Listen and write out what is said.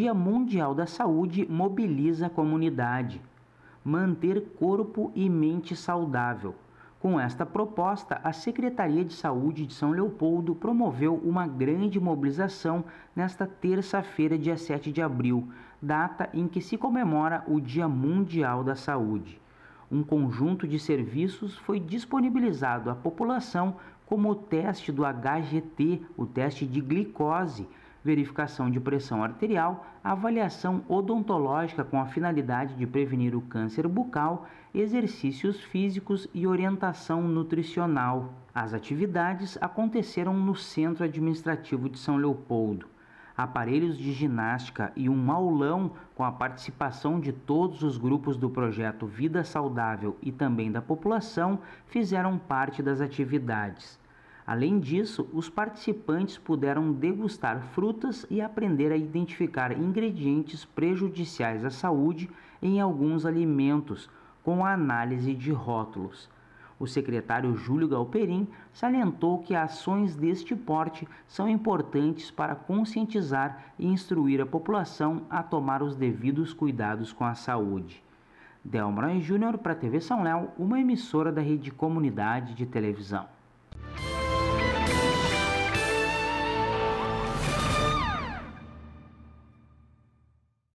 Dia Mundial da Saúde mobiliza a comunidade. Manter corpo e mente saudável. Com esta proposta, a Secretaria de Saúde de São Leopoldo promoveu uma grande mobilização nesta terça-feira, dia 7 de abril, data em que se comemora o Dia Mundial da Saúde. Um conjunto de serviços foi disponibilizado à população, como o teste do HGT, o teste de glicose, verificação de pressão arterial, avaliação odontológica com a finalidade de prevenir o câncer bucal, exercícios físicos e orientação nutricional. As atividades aconteceram no Centro Administrativo de São Leopoldo. Aparelhos de ginástica e um aulão com a participação de todos os grupos do projeto Vida Saudável e também da população fizeram parte das atividades. Além disso, os participantes puderam degustar frutas e aprender a identificar ingredientes prejudiciais à saúde em alguns alimentos com a análise de rótulos. O secretário Júlio Galperim salientou que ações deste porte são importantes para conscientizar e instruir a população a tomar os devidos cuidados com a saúde. Delmar Júnior para a TV São Léo, uma emissora da rede Comunidade de Televisão.